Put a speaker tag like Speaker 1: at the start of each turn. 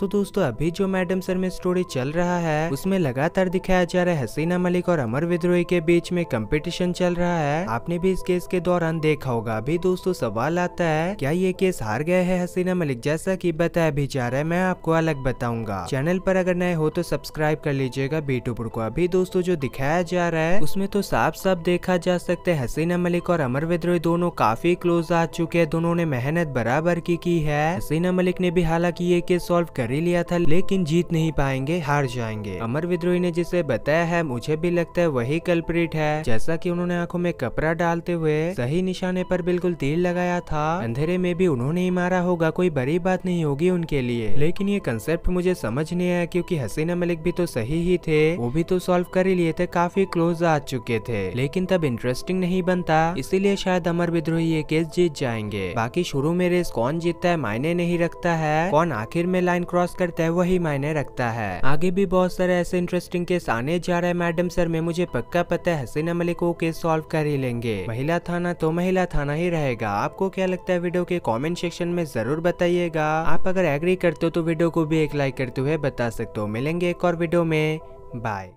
Speaker 1: तो दोस्तों अभी जो मैडम सर में स्टोरी चल रहा है उसमें लगातार दिखाया जा रहा है हसीना मलिक और अमर विद्रोही के बीच में कंपटीशन चल रहा है आपने भी इस केस के दौरान देखा होगा अभी दोस्तों सवाल आता है क्या ये केस हार गए है हसीना मलिक जैसा की बताया भी जा रहा है मैं आपको अलग बताऊंगा चैनल पर अगर नए हो तो सब्सक्राइब कर लीजिएगा बीटूपुर को अभी दोस्तों जो दिखाया जा रहा है उसमें तो साफ साफ देखा जा सकता है हसीना मलिक और अमर विद्रोही दोनों काफी क्लोज आ चुके हैं दोनों ने मेहनत बराबर की की है हसीना मलिक ने भी हालांकि ये केस सॉल्व कर कर ही लिया था लेकिन जीत नहीं पाएंगे हार जाएंगे अमर विद्रोही ने जिसे बताया है मुझे भी लगता है वही कल्प्रिट है जैसा की उन्होंने आंखों में कपड़ा डालते हुए सही निशाने पर बिल्कुल तीर लगाया था अंधेरे में भी उन्होंने ही मारा होगा कोई बड़ी बात नहीं होगी उनके लिए लेकिन ये कंसेप्ट मुझे समझ नहीं आया क्यूँकी हसीना मलिक भी तो सही ही थे वो भी तो सोल्व कर ही लिए थे काफी क्लोज आ चुके थे लेकिन तब इंटरेस्टिंग नहीं बनता इसीलिए शायद अमर विद्रोही ये केस जीत जाएंगे बाकी शुरू में रेस कौन जीतता है मायने नहीं रखता है कौन आखिर में लाइन क्रॉस क्रॉस करता है वही मायने रखता है आगे भी बहुत सारे ऐसे इंटरेस्टिंग केस आने जा रहे हैं मैडम सर में मुझे पक्का पता है हसीना मलिक वो केस सॉल्व कर ही लेंगे महिला थाना तो महिला थाना ही रहेगा आपको क्या लगता है वीडियो के कॉमेंट सेक्शन में जरूर बताइएगा आप अगर एग्री करते हो तो वीडियो को भी एक लाइक करते हुए बता सकते हो मिलेंगे एक और वीडियो में बाय